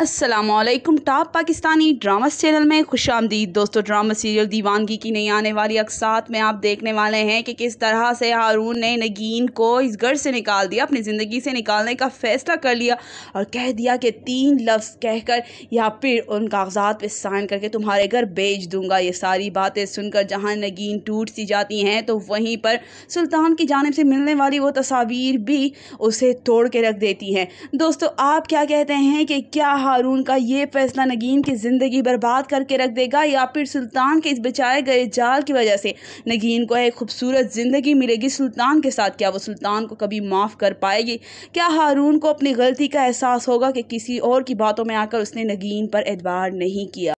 Aslam top Pakistani drama channel में खुश आमदीद दोस्तों ड्रामा सीरियल दीवानगी की नई आने वाली अकसात में आप देखने वाले हैं कि किस तरह से हारून ने नगीन को इस घर से निकाल दिया अपनी ज़िंदगी से निकालने का फ़ैसला कर लिया और कह दिया कि तीन लफ्ज़ कहकर या फिर उन कागजात पर साइन करके तुम्हारे घर भेज दूँगा ये सारी बातें सुनकर जहाँ नगीन टूट सी जाती हैं तो वहीं पर सुल्तान की जानब से मिलने वाली वो तस्वीर भी उसे तोड़ के रख देती हैं दोस्तों आप क्या कहते हैं कि क्या हारून का ये फैसला नगीन की ज़िंदगी बर्बाद करके रख देगा या फिर सुल्तान के इस बचाए गए जाल की वजह से नगीन को एक खूबसूरत ज़िंदगी मिलेगी सुल्तान के साथ क्या वो सुल्तान को कभी माफ़ कर पाएगी क्या हारून को अपनी गलती का एहसास होगा कि किसी और की बातों में आकर उसने नगीन पर एतबार नहीं किया